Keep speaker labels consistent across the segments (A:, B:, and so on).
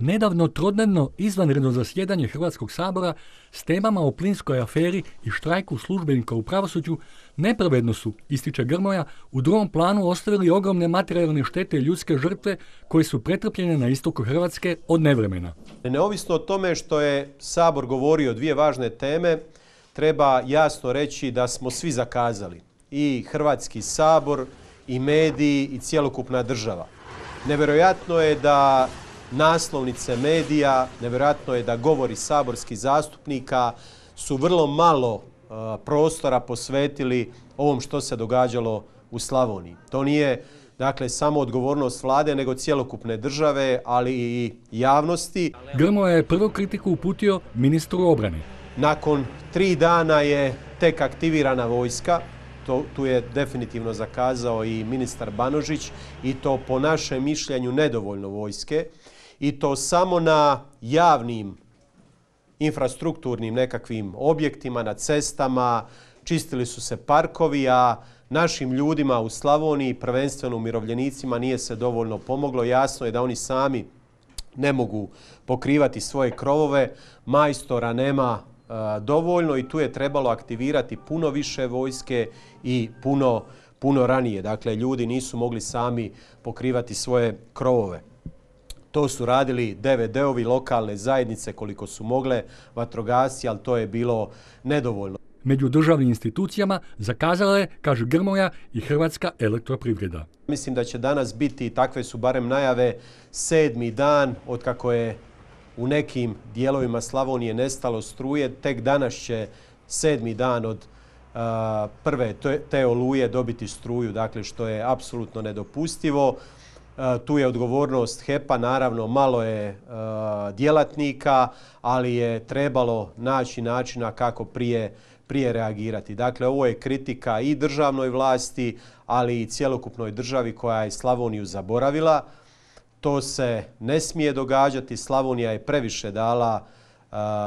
A: nedavno trodnevno izvanredno zasjedanje Hrvatskog sabora s temama o plinskoj aferi i štrajku službenika u pravosuđu nepravedno su, ističe Grmoja, u drugom planu ostavili ogromne materijalne štete ljudske žrtve koje su pretrpljene na istoku
B: Hrvatske od nevremena. Neovisno o tome što je Sabor govorio dvije važne teme, treba jasno reći da smo svi zakazali. I Hrvatski sabor, i mediji, i cjelokupna država. Nevjerojatno je da naslovnice medija, nevjerojatno je da govori saborskih zastupnika su vrlo malo e, prostora posvetili ovom što se događalo u Slavoniji. To nije dakle samo odgovornost vlade nego cjelokupne države, ali i javnosti. Grmo je prvo kritiku uputio ministru obrane. Nakon tri dana je tek aktivirana vojska, tu je definitivno zakazao i ministar Banožić i to po našem mišljenju nedovoljno vojske i to samo na javnim infrastrukturnim nekakvim objektima, na cestama, čistili su se parkovi, a našim ljudima u Slavoniji, prvenstveno umirovljenicima, nije se dovoljno pomoglo. Jasno je da oni sami ne mogu pokrivati svoje krovove, majstora nema dovoljno i tu je trebalo aktivirati puno više vojske i puno, puno ranije. Dakle, ljudi nisu mogli sami pokrivati svoje krovove. To su radili DVD-ovi lokalne zajednice koliko su mogle, vatrogasci, ali to je bilo nedovoljno. Među državnim institucijama zakazala je, kaže Grmoja, i Hrvatska elektroprivreda. Mislim da će danas biti, takve su barem najave, sedmi dan od kako je u nekim dijelovima Slavonije nestalo struje. Tek danas će sedmi dan od prve te oluje dobiti struju, dakle što je apsolutno nedopustivo. tu je odgovornost HEPA, naravno malo je djelatnika, ali je trebalo naći načina kako prije prije reagirati. Dakle, ovo je kritika i državnoj vlasti, ali i cjelokupnoj državi koja je Slavoniju zaboravila to se ne smije događati, Slavonija je previše dala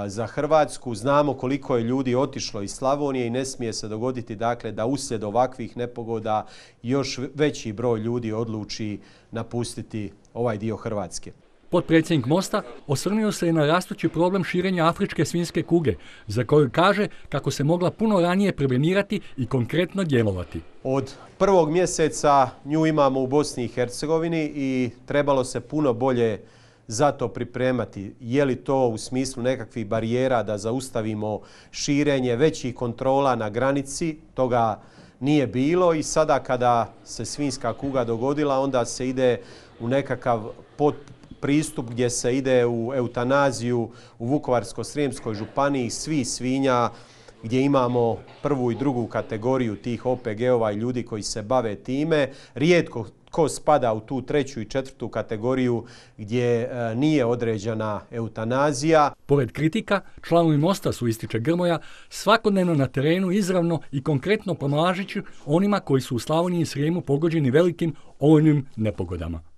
B: za Hrvatsku. Znamo koliko je ljudi otišlo iz Slavonije i ne smije se dogoditi dakle da uslijed ovakvih nepogoda još veći broj ljudi odluči napustiti ovaj dio Hrvatske
A: potpredsjednik Mosta, osvrnio se i na rastući problem širenja afričke svinske kuge, za koju kaže kako se mogla puno ranije prevenirati i konkretno djelovati.
B: Od prvog mjeseca nju imamo u Bosni i Hercegovini i trebalo se puno bolje za to pripremati? Je li to u smislu nekakvih barijera da zaustavimo širenje većih kontrola na granici? Toga nije bilo i sada kada se svinska kuga dogodila onda se ide u nekakav pot, pristup gdje se ide u eutanaziju u Vukovarsko-srijemskoj županiji svi svinja gdje imamo prvu i drugu kategoriju tih OPG-ova i ljudi koji se bave time. Rijetko ko spada u tu treću i četvrtu kategoriju gdje e, nije određena eutanazija. Pored kritika, članovi Mosta su ističe Grmoja
A: svakodnevno na terenu izravno i konkretno pomažeći onima koji su u Slavoniji i Srijemu pogođeni velikim ovojnim nepogodama.